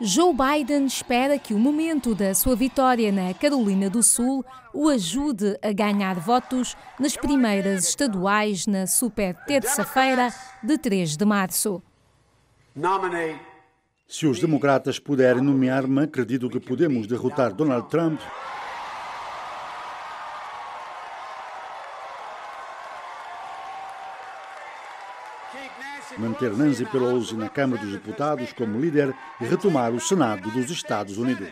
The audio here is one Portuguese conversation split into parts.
Joe Biden espera que o momento da sua vitória na Carolina do Sul o ajude a ganhar votos nas primeiras estaduais na super terça-feira de 3 de março. Se os democratas puderem nomear-me, acredito que podemos derrotar Donald Trump manter Nancy Pelosi na Câmara dos Deputados como líder e retomar o Senado dos Estados Unidos.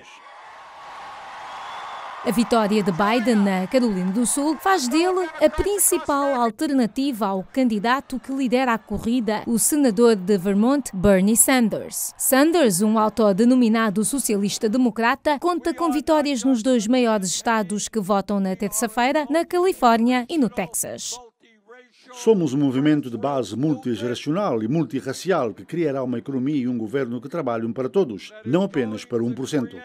A vitória de Biden na Carolina do Sul faz dele a principal alternativa ao candidato que lidera a corrida, o senador de Vermont, Bernie Sanders. Sanders, um autodenominado socialista democrata, conta com vitórias nos dois maiores estados que votam na terça-feira, na Califórnia e no Texas. Somos um movimento de base multigeracional e multirracial que criará uma economia e um governo que trabalham para todos, não apenas para 1%.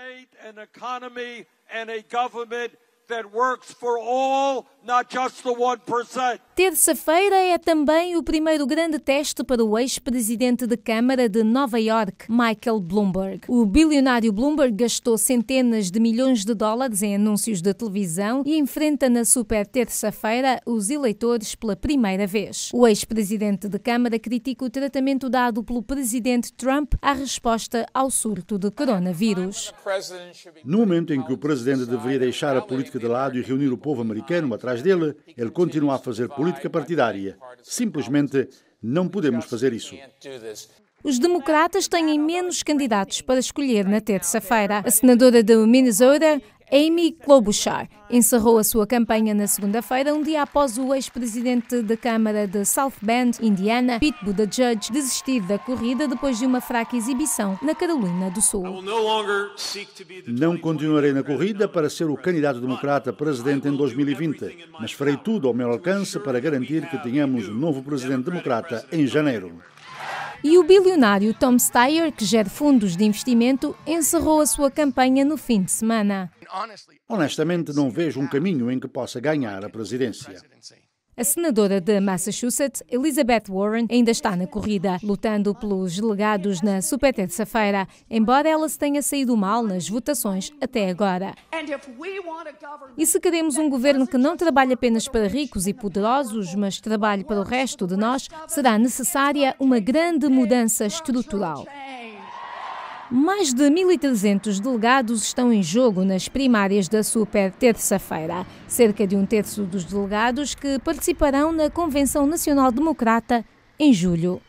That works for all, not just the 1%. Terça-feira é também o primeiro grande teste para o ex-presidente da Câmara de Nova York, Michael Bloomberg. O bilionário Bloomberg gastou centenas de milhões de dólares em anúncios de televisão e enfrenta na super terça-feira os eleitores pela primeira vez. O ex-presidente da Câmara critica o tratamento dado pelo presidente Trump à resposta ao surto de coronavírus. No momento em que o presidente deveria deixar a política de lado e reunir o povo americano atrás dele, ele continua a fazer política política partidária. Simplesmente não podemos fazer isso. Os democratas têm menos candidatos para escolher na terça-feira. A senadora do Minnesota, Amy Klobuchar encerrou a sua campanha na segunda-feira, um dia após o ex-presidente da Câmara de South Bend, Indiana, Pete Buttigieg, desistir da corrida depois de uma fraca exibição na Carolina do Sul. Não continuarei na corrida para ser o candidato democrata presidente em 2020, mas farei tudo ao meu alcance para garantir que tenhamos um novo presidente democrata em janeiro. E o bilionário Tom Steyer, que gera fundos de investimento, encerrou a sua campanha no fim de semana. Honestamente, não vejo um caminho em que possa ganhar a presidência. A senadora de Massachusetts, Elizabeth Warren, ainda está na corrida, lutando pelos delegados na super terça-feira, embora ela se tenha saído mal nas votações até agora. E se queremos um governo que não trabalhe apenas para ricos e poderosos, mas trabalhe para o resto de nós, será necessária uma grande mudança estrutural. Mais de 1.300 delegados estão em jogo nas primárias da Super terça-feira. Cerca de um terço dos delegados que participarão na Convenção Nacional Democrata em julho.